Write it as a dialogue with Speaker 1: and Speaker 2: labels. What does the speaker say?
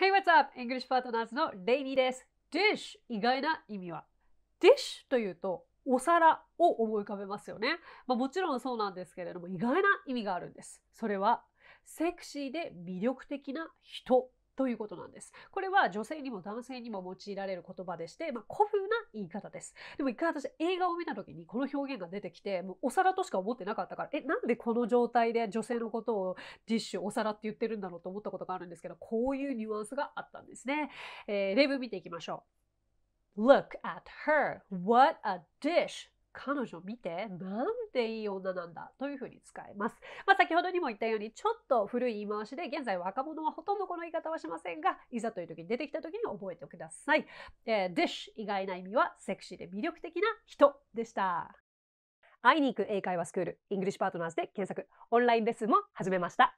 Speaker 1: Hey, what's up? English Partners の
Speaker 2: レイニーです。dish 意外な意味は dish というとお皿を思い浮かべますよね、まあ、もちろんそうなんですけれども意外な意味があるんですそれはセクシーで魅力的な人ということなんです。これは女性にも男性にも用いられる言葉でして、まあ、古風な言い方です。でも一回私映画を見た時にこの表現が出てきて、もうお皿としか思ってなかったから、え、なんでこの状態で女性のことをディッシュ、お皿って言ってるんだろうと思ったことがあるんですけど、こういうニュアンスがあったんですね。えー、例文見ていきましょう。Look at her. What a dish. 彼女見て、なんていい女なんだというふうに使えます。まあ、先ほどにも言ったように、ちょっと古い言い回しで、現在若者はほとんどこの言い方はしませんが、いざという時に出てきた時に覚えてください。えー、dish 意外な意味は、セクシーで魅力的な人でした。会いに行く英会話スクール、イングリッシュパートナーズで検索、オンラインレッスンも始めました。